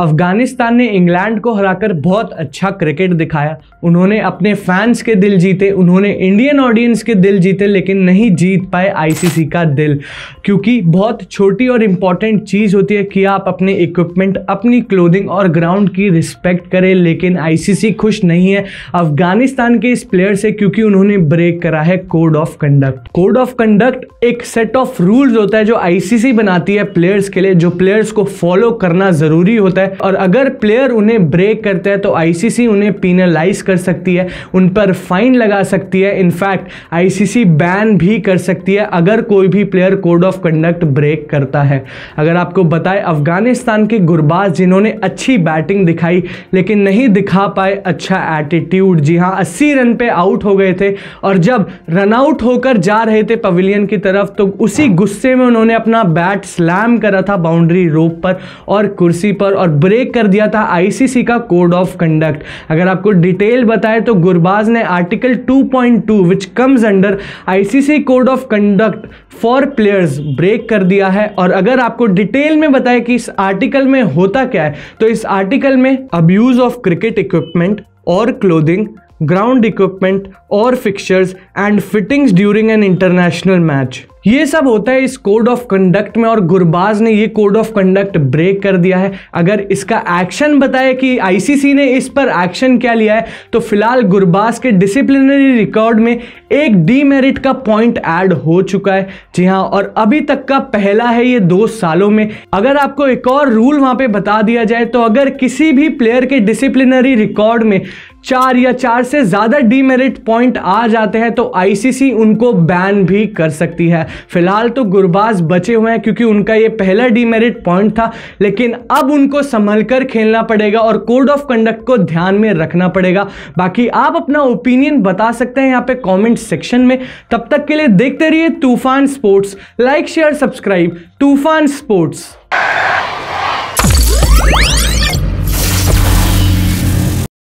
अफगानिस्तान ने इंग्लैंड को हराकर बहुत अच्छा क्रिकेट दिखाया उन्होंने अपने फैंस के दिल जीते उन्होंने इंडियन ऑडियंस के दिल जीते लेकिन नहीं जीत पाए आईसीसी का दिल क्योंकि बहुत छोटी और इम्पॉर्टेंट चीज़ होती है कि आप अपने इक्विपमेंट अपनी क्लोथिंग और ग्राउंड की रिस्पेक्ट करें लेकिन आई खुश नहीं है अफगानिस्तान के इस प्लेयर से क्योंकि उन्होंने ब्रेक करा है code of conduct code of conduct एक सेट ऑफ रूल्स होता है जो आई बनाती है प्लेयर्स के लिए जो प्लेयर्स को फॉलो करना ज़रूरी होता है और अगर प्लेयर उन्हें ब्रेक करता है तो आईसीसी उन्हें पीनलाइज कर सकती है उन पर फाइन लगा सकती है इनफैक्ट आईसीसी बैन भी कर सकती है अगर कोई भी player code of conduct break करता है अगर आपको बताए अफगानिस्तान के गुरबाज जिन्होंने अच्छी बैटिंग दिखाई लेकिन नहीं दिखा पाए अच्छा एटीट्यूड जी हाँ अस्सी रन पे आउट हो गए थे और जब रनआउट होकर जा रहे थे पवेलियन की तरफ तो उसी गुस्से में उन्होंने अपना बैट स्लैम करा था बाउंड्री रोप पर और कुर्सी पर और ब्रेक कर दिया था आईसीसी का कोड ऑफ कंडक्ट अगर आपको डिटेल बताए तो गुरबाज ने article 2.2 which comes under ICC code of conduct for players break कर दिया है और अगर आपको डिटेल में बताए कि इस आर्टिकल में होता क्या है तो इस आर्टिकल में अब्यूज़ ऑफ क्रिकेट इक्विपमेंट और क्लोदिंग ग्राउंड इक्विपमेंट और fixtures and fittings during an international match ये सब होता है इस कोड ऑफ कंडक्ट में और गुरबाज ने ये कोड ऑफ कंडक्ट ब्रेक कर दिया है अगर इसका एक्शन बताए कि आईसीसी ने इस पर एक्शन क्या लिया है तो फिलहाल गुरबाज के डिसिप्लिनरी रिकॉर्ड में एक डीमेरिट का पॉइंट ऐड हो चुका है जी हाँ और अभी तक का पहला है ये दो सालों में अगर आपको एक और रूल वहाँ पे बता दिया जाए तो अगर किसी भी प्लेयर के डिसिप्लिनरी रिकॉर्ड में चार या चार से ज़्यादा डीमेरिट पॉइंट आ जाते हैं तो आईसीसी उनको बैन भी कर सकती है फिलहाल तो गुरबाज बचे हुए हैं क्योंकि उनका ये पहला डीमेरिट पॉइंट था लेकिन अब उनको संभल कर खेलना पड़ेगा और कोड ऑफ कंडक्ट को ध्यान में रखना पड़ेगा बाकी आप अपना ओपिनियन बता सकते हैं यहाँ पे कमेंट सेक्शन में तब तक के लिए देखते रहिए Toofan sports like share subscribe Toofan sports